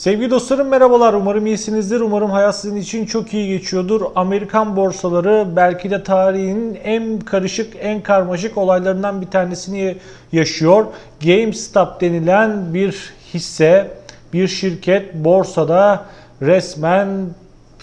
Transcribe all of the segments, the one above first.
Sevgili dostlarım merhabalar. Umarım iyisinizdir. Umarım hayat sizin için çok iyi geçiyordur. Amerikan borsaları belki de tarihin en karışık, en karmaşık olaylarından bir tanesini yaşıyor. GameStop denilen bir hisse, bir şirket borsada resmen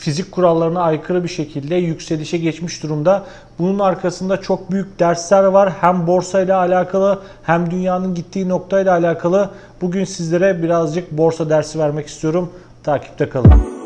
fizik kurallarına aykırı bir şekilde yükselişe geçmiş durumda. Bunun arkasında çok büyük dersler var. Hem borsayla alakalı hem dünyanın gittiği noktayla alakalı. Bugün sizlere birazcık borsa dersi vermek istiyorum. Takipte kalın.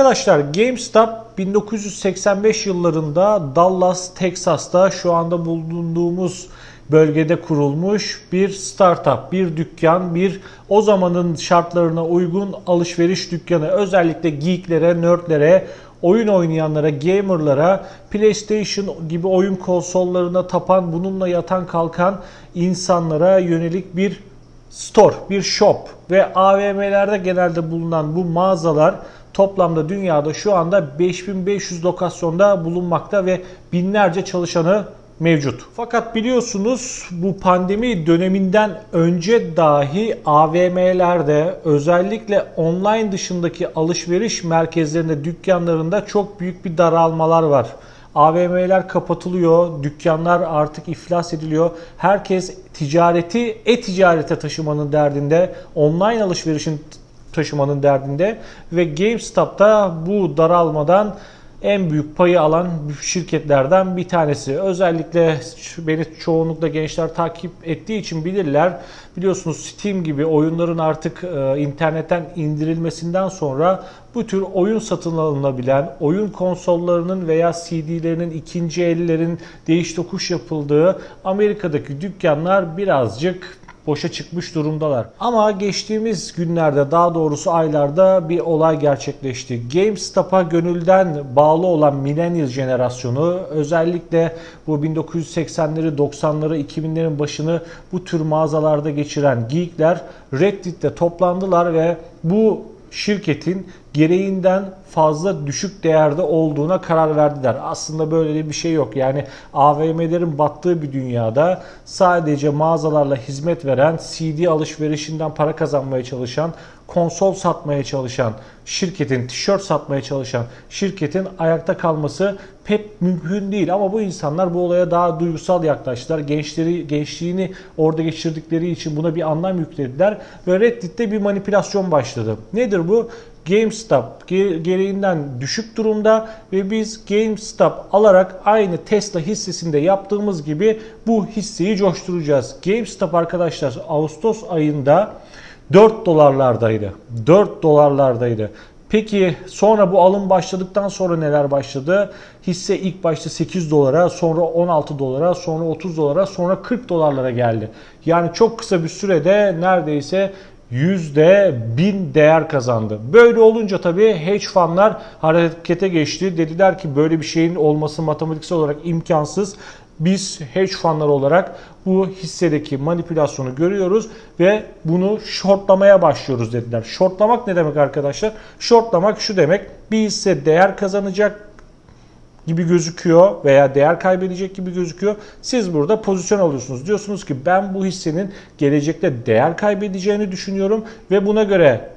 Arkadaşlar GameStop 1985 yıllarında Dallas, Texas'ta şu anda bulunduğumuz bölgede kurulmuş bir startup, bir dükkan, bir o zamanın şartlarına uygun alışveriş dükkanı. Özellikle geeklere, nerdlere, oyun oynayanlara, gamerlara, PlayStation gibi oyun konsollarına tapan, bununla yatan kalkan insanlara yönelik bir store, bir shop ve AVM'lerde genelde bulunan bu mağazalar toplamda dünyada şu anda 5500 lokasyonda bulunmakta ve binlerce çalışanı mevcut. Fakat biliyorsunuz bu pandemi döneminden önce dahi AVM'lerde özellikle online dışındaki alışveriş merkezlerinde dükkanlarında çok büyük bir daralmalar var. AVM'ler kapatılıyor, dükkanlar artık iflas ediliyor. Herkes ticareti e-ticarete taşımanın derdinde, online alışverişin taşımanın derdinde ve GameStop da bu daralmadan en büyük payı alan şirketlerden bir tanesi. Özellikle beni çoğunlukla gençler takip ettiği için bilirler. Biliyorsunuz Steam gibi oyunların artık e, internetten indirilmesinden sonra bu tür oyun satın alınabilen, oyun konsollarının veya CD'lerinin ikinci ellerin değiş tokuş yapıldığı Amerika'daki dükkanlar birazcık boşa çıkmış durumdalar. Ama geçtiğimiz günlerde daha doğrusu aylarda bir olay gerçekleşti. GameStop'a gönülden bağlı olan millennial jenerasyonu özellikle bu 1980'leri, 90'ları, 2000'lerin başını bu tür mağazalarda geçiren geekler Reddit'te toplandılar ve bu şirketin gereğinden fazla düşük değerde olduğuna karar verdiler. Aslında böyle bir şey yok. Yani AVM'lerin battığı bir dünyada sadece mağazalarla hizmet veren, CD alışverişinden para kazanmaya çalışan konsol satmaya çalışan şirketin, tişört satmaya çalışan şirketin ayakta kalması pek mümkün değil. Ama bu insanlar bu olaya daha duygusal yaklaştılar. Gençleri, gençliğini orada geçirdikleri için buna bir anlam yüklediler. Ve Reddit'te bir manipülasyon başladı. Nedir bu? GameStop gereğinden düşük durumda ve biz GameStop alarak aynı Tesla hissesinde yaptığımız gibi bu hisseyi coşturacağız. GameStop arkadaşlar Ağustos ayında 4 dolarlardaydı. 4 dolarlardaydı. Peki sonra bu alım başladıktan sonra neler başladı? Hisse ilk başta 8 dolara, sonra 16 dolara, sonra 30 dolara, sonra 40 dolarlara geldi. Yani çok kısa bir sürede neredeyse yüzde bin değer kazandı. Böyle olunca tabii hedge fanlar harekete geçti. Dediler ki böyle bir şeyin olması matematiksel olarak imkansız biz hedge fanlar olarak bu hissedeki manipülasyonu görüyoruz ve bunu shortlamaya başlıyoruz dediler. Shortlamak ne demek arkadaşlar? Shortlamak şu demek bir hisse değer kazanacak gibi gözüküyor veya değer kaybedecek gibi gözüküyor. Siz burada pozisyon alıyorsunuz. Diyorsunuz ki ben bu hissenin gelecekte değer kaybedeceğini düşünüyorum ve buna göre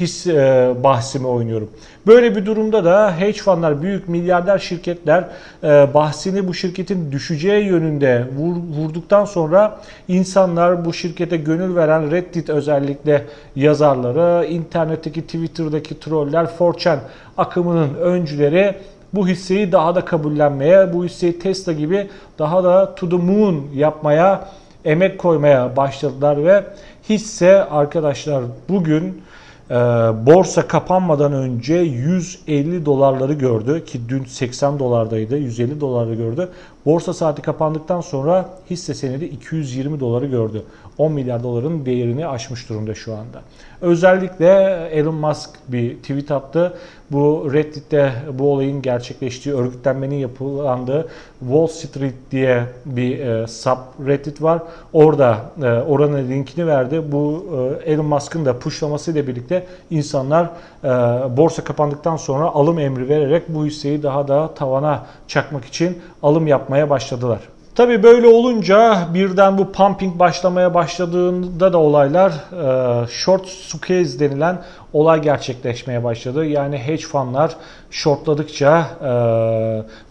his e, bahsimi oynuyorum. Böyle bir durumda da hedge funlar, büyük milyarder şirketler e, bahsini bu şirketin düşeceği yönünde vur, vurduktan sonra insanlar bu şirkete gönül veren Reddit özellikle yazarları, internetteki Twitter'daki troller, 4 akımının öncüleri bu hisseyi daha da kabullenmeye, bu hisseyi Tesla gibi daha da to the moon yapmaya, emek koymaya başladılar ve hisse arkadaşlar bugün ee, borsa kapanmadan önce 150 dolarları gördü ki dün 80 dolardaydı 150 doları gördü. Borsa saati kapandıktan sonra hisse senedi 220 doları gördü. 10 milyar doların değerini aşmış durumda şu anda. Özellikle Elon Musk bir tweet attı. Bu Reddit'te bu olayın gerçekleştiği, örgütlenmenin yapılandığı Wall Street diye bir e, subreddit var. Orada e, oranın linkini verdi. Bu e, Elon Musk'ın da puşlamasıyla birlikte insanlar e, borsa kapandıktan sonra alım emri vererek bu hisseyi daha da tavana çakmak için alım yapmak yapmaya başladılar. Tabi böyle olunca birden bu pumping başlamaya başladığında da olaylar e, short squeeze denilen olay gerçekleşmeye başladı. Yani hedge fanlar shortladıkça e,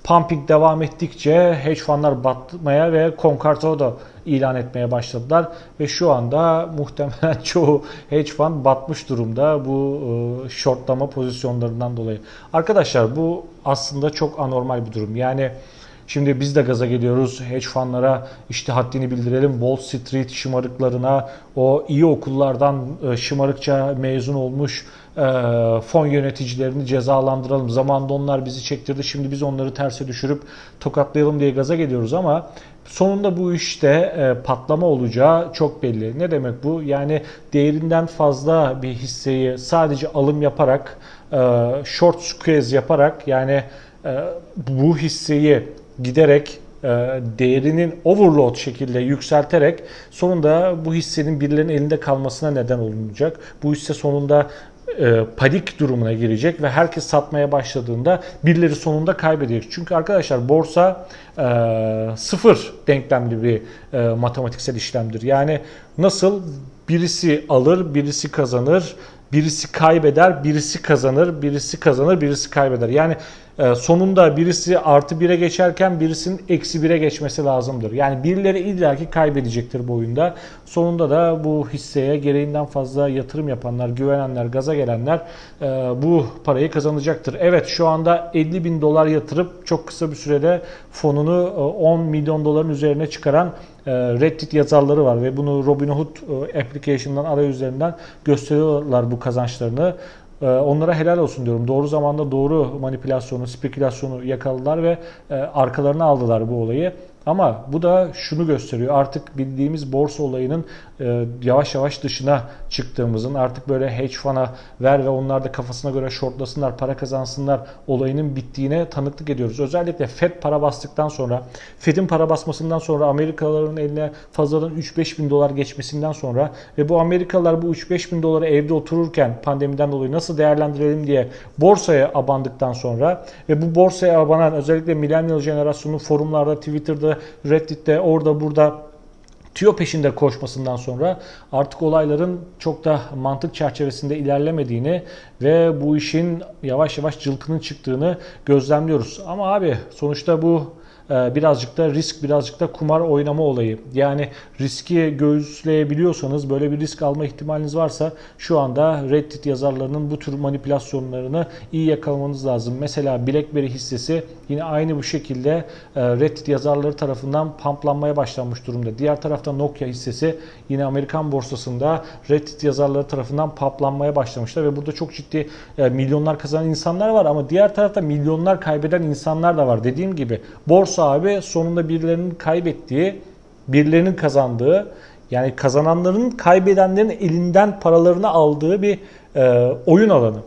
pumping devam ettikçe hedge fanlar batmaya ve konkarto da ilan etmeye başladılar. Ve şu anda muhtemelen çoğu hedge fan batmış durumda bu e, shortlama pozisyonlarından dolayı. Arkadaşlar bu aslında çok anormal bir durum. Yani... Şimdi biz de gaza geliyoruz. Hedge fanlara işte haddini bildirelim. Wall Street şımarıklarına, o iyi okullardan e, şımarıkça mezun olmuş e, fon yöneticilerini cezalandıralım. Zamanında onlar bizi çektirdi. Şimdi biz onları terse düşürüp tokatlayalım diye gaza geliyoruz ama sonunda bu işte e, patlama olacağı çok belli. Ne demek bu? Yani değerinden fazla bir hisseyi sadece alım yaparak short squeeze yaparak yani bu hisseyi giderek e, değerinin overload şekilde yükselterek sonunda bu hissenin birilerinin elinde kalmasına neden olunacak. Bu hisse sonunda e, panik durumuna girecek ve herkes satmaya başladığında birileri sonunda kaybedecek. Çünkü arkadaşlar borsa e, sıfır denklemli bir e, matematiksel işlemdir. Yani nasıl birisi alır, birisi kazanır, birisi kaybeder, birisi kazanır, birisi kazanır, birisi kaybeder. Yani ee, sonunda birisi artı 1'e geçerken birisinin eksi 1'e geçmesi lazımdır. Yani birileri illaki kaybedecektir bu oyunda. Sonunda da bu hisseye gereğinden fazla yatırım yapanlar, güvenenler, gaza gelenler e, bu parayı kazanacaktır. Evet şu anda 50 bin dolar yatırıp çok kısa bir sürede fonunu 10 e, milyon doların üzerine çıkaran e, Reddit yazarları var ve bunu Robinhood application'dan arayüzlerinden gösteriyorlar bu kazançlarını. Ee, onlara helal olsun diyorum. Doğru zamanda doğru manipülasyonu, spekülasyonu yakaladılar ve e, arkalarına aldılar bu olayı. Ama bu da şunu gösteriyor. Artık bildiğimiz borsa olayının e, yavaş yavaş dışına çıktığımızın, artık böyle hedge fana ver ve onlar da kafasına göre shortlasınlar, para kazansınlar olayının bittiğine tanıklık ediyoruz. Özellikle Fed para bastıktan sonra, Fed'in para basmasından sonra Amerikalıların eline fazladan 3-5 bin dolar geçmesinden sonra ve bu Amerikalılar bu 3-5 bin doları evde otururken pandemiden dolayı nasıl değerlendirelim diye borsaya abandıktan sonra ve bu borsaya abanan özellikle millennial jenerasyonu forumlarda, Twitter'da insanları Reddit'te orada burada tüyo peşinde koşmasından sonra artık olayların çok da mantık çerçevesinde ilerlemediğini ve bu işin yavaş yavaş cılkının çıktığını gözlemliyoruz. Ama abi sonuçta bu e, birazcık da risk, birazcık da kumar oynama olayı. Yani riski göğüsleyebiliyorsanız, böyle bir risk alma ihtimaliniz varsa şu anda Reddit yazarlarının bu tür manipülasyonlarını iyi yakalamanız lazım. Mesela BlackBerry hissesi yine aynı bu şekilde e, Reddit yazarları tarafından pamplanmaya başlanmış durumda. Diğer tarafta Nokia hissesi yine Amerikan borsasında Reddit yazarları tarafından pamplanmaya başlamışlar ve burada çok ciddi e, milyonlar kazanan insanlar var ama diğer tarafta milyonlar kaybeden insanlar da var. Dediğim gibi borsa olursa sonunda birilerinin kaybettiği, birilerinin kazandığı yani kazananların kaybedenlerin elinden paralarını aldığı bir e, oyun alanı.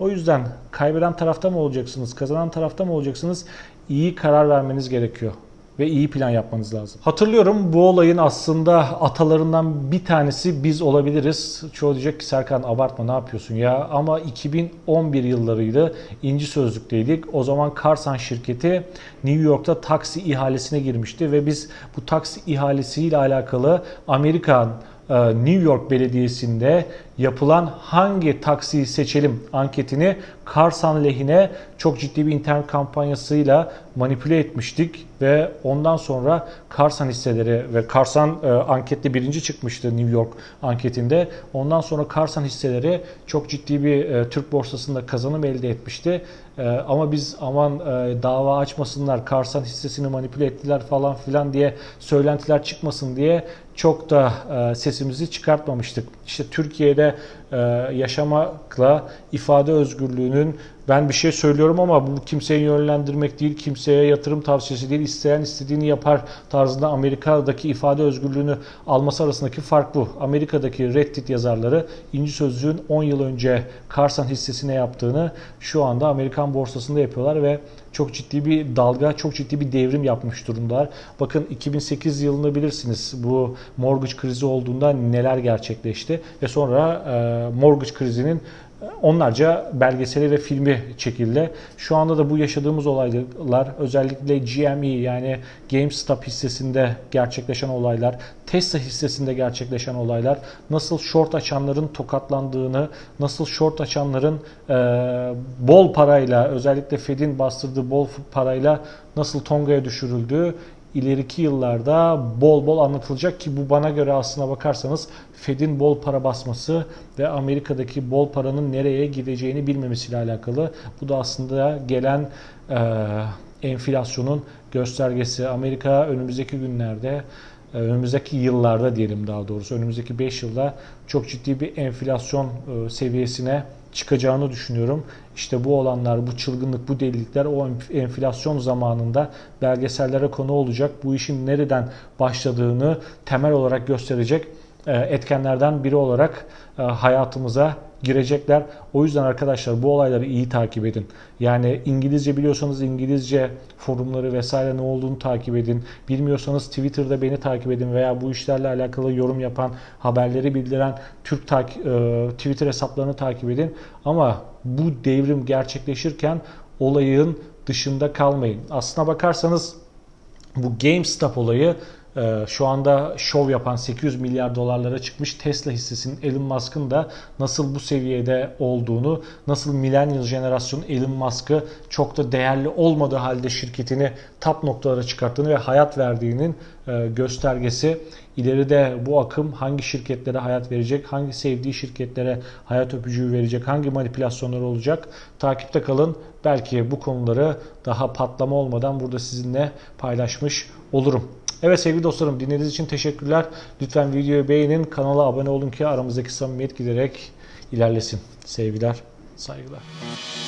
O yüzden kaybeden tarafta mı olacaksınız, kazanan tarafta mı olacaksınız? iyi karar vermeniz gerekiyor ve iyi plan yapmanız lazım. Hatırlıyorum bu olayın aslında atalarından bir tanesi biz olabiliriz. Çoğu diyecek ki Serkan abartma ne yapıyorsun ya ama 2011 yıllarıydı İnci Sözlük'teydik. O zaman Karsan şirketi New York'ta taksi ihalesine girmişti ve biz bu taksi ihalesiyle alakalı Amerikan e, New York Belediyesi'nde yapılan hangi taksiyi seçelim anketini Karsan lehine çok ciddi bir internet kampanyasıyla manipüle etmiştik ve ondan sonra Karsan hisseleri ve Karsan e, ankette birinci çıkmıştı New York anketinde. Ondan sonra Karsan hisseleri çok ciddi bir e, Türk borsasında kazanım elde etmişti. E, ama biz aman e, dava açmasınlar, Karsan hissesini manipüle ettiler falan filan diye söylentiler çıkmasın diye çok da e, sesimizi çıkartmamıştık işte Türkiye'de e, yaşamakla ifade özgürlüğünün ben bir şey söylüyorum ama bu kimseyi yönlendirmek değil, kimseye yatırım tavsiyesi değil, isteyen istediğini yapar tarzında Amerika'daki ifade özgürlüğünü alması arasındaki fark bu. Amerika'daki Reddit yazarları İnci Sözlüğün 10 yıl önce Carson hissesine yaptığını şu anda Amerikan borsasında yapıyorlar ve çok ciddi bir dalga, çok ciddi bir devrim yapmış durumdalar. Bakın 2008 yılını bilirsiniz bu mortgage krizi olduğunda neler gerçekleşti ve sonra e, mortgage krizinin onlarca belgeseli ve filmi çekildi. Şu anda da bu yaşadığımız olaylar özellikle GME yani GameStop hissesinde gerçekleşen olaylar, Tesla hissesinde gerçekleşen olaylar, nasıl short açanların tokatlandığını, nasıl short açanların e, bol parayla özellikle Fed'in bastırdığı bol parayla nasıl Tonga'ya düşürüldüğü ileriki yıllarda bol bol anlatılacak ki bu bana göre aslına bakarsanız Fed'in bol para basması ve Amerika'daki bol paranın nereye gideceğini bilmemesiyle alakalı. Bu da aslında gelen e, enflasyonun göstergesi. Amerika önümüzdeki günlerde önümüzdeki yıllarda diyelim daha doğrusu önümüzdeki 5 yılda çok ciddi bir enflasyon seviyesine çıkacağını düşünüyorum. İşte bu olanlar, bu çılgınlık, bu delilikler o enflasyon zamanında belgesellere konu olacak. Bu işin nereden başladığını temel olarak gösterecek e, etkenlerden biri olarak e, hayatımıza girecekler. O yüzden arkadaşlar bu olayları iyi takip edin. Yani İngilizce biliyorsanız İngilizce forumları vesaire ne olduğunu takip edin. Bilmiyorsanız Twitter'da beni takip edin veya bu işlerle alakalı yorum yapan, haberleri bildiren Türk e, Twitter hesaplarını takip edin. Ama bu devrim gerçekleşirken olayın dışında kalmayın. Aslına bakarsanız bu GameStop olayı ee, şu anda şov yapan 800 milyar dolarlara çıkmış Tesla hissesinin Elon Musk'ın da nasıl bu seviyede olduğunu, nasıl milenyal jenerasyon Elon Musk'ı çok da değerli olmadığı halde şirketini tap noktalara çıkarttığını ve hayat verdiğinin e, göstergesi. İleride bu akım hangi şirketlere hayat verecek, hangi sevdiği şirketlere hayat öpücüğü verecek, hangi manipülasyonlar olacak takipte kalın. Belki bu konuları daha patlama olmadan burada sizinle paylaşmış olurum. Evet sevgili dostlarım dinlediğiniz için teşekkürler. Lütfen videoyu beğenin, kanala abone olun ki aramızdaki samimiyet giderek ilerlesin. Sevgiler, saygılar.